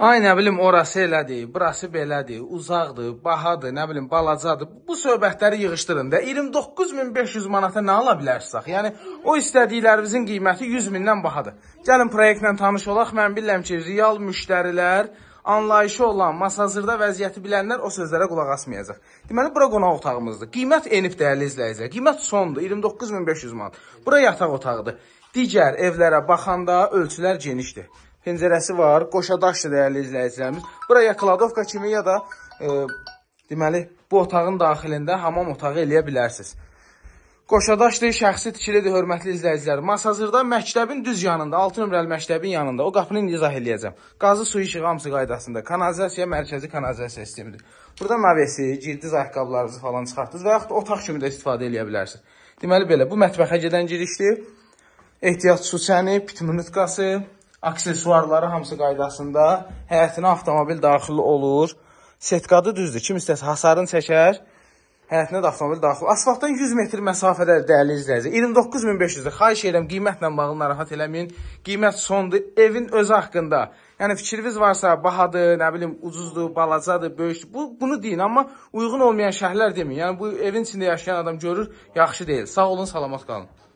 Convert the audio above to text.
Ay nə bilim orası elədir, burası belədir, uzaqdır, bahadır, nə bilim balacadır. Bu söhbətləri yığışdırın da 29500 manata nə ala bilərsiniz? Yəni o istədiklərinizin qiyməti 100 mindən bahadır. Gəlin proyektlə tanış olaq. Mən bilirəm ki, real müştərilər anlayışı olan, masazırda vəziyyəti bilənlər o sözlərə qulaq asmayacaq. Deməli, bura qonaq otağımızdır. Qiymət enib dəyərli izləyicilər. Qiymət sondur, 29500 manat. Bura yataq otağıdır. Digər evlərə baxanda ölçülər genişdir pəncərəsi var. Qoşadaşdır dəyərli izləyicilərimiz. Bura ya kladovka kimi ya da e, deməli bu otağın daxilində hamam otağı eləyə bilərsiniz. Qoşadaşdır, şəxsi tikilidir, hörmətli izləyicilər. Masazırda məktəbin düz yanında, 6 nömrəli məktəbin yanında. O qapını indi izah eləyəcəm. Qazı su işığı hamısı qaydasında. Kanalizasiya mərkəzi kanalizasiya sistemidir. Burada mavesi, girdiz ayaqqabılarınızı falan çıxartdınız və yaxud otaq kimi də istifadə eləyə bilərsiniz. Deməli belə, bu mətbəxə gedən girişdir. Ehtiyac su çəni, pitminut qası, aksesuarları hamısı qaydasında həyətinə avtomobil daxil olur. Setqadı düzdür, kim istəsə hasarını çəkər, həyətinə də avtomobil daxil olur. Asfaltdan 100 metr məsafədə dəyərli izləyəcək. 29500-dür. Xahiş edirəm, qiymətlə bağlı narahat eləməyin. Qiymət sondur, evin özü haqqında. Yəni fikriniz varsa, bahadır, nə bilim, ucuzdur, balacadır, böyükdür. Bu bunu deyin, amma uyğun olmayan şəhərlər deməyin. Yəni bu evin içində yaşayan adam görür, yaxşı deyil. Sağ olun, salamat qalın.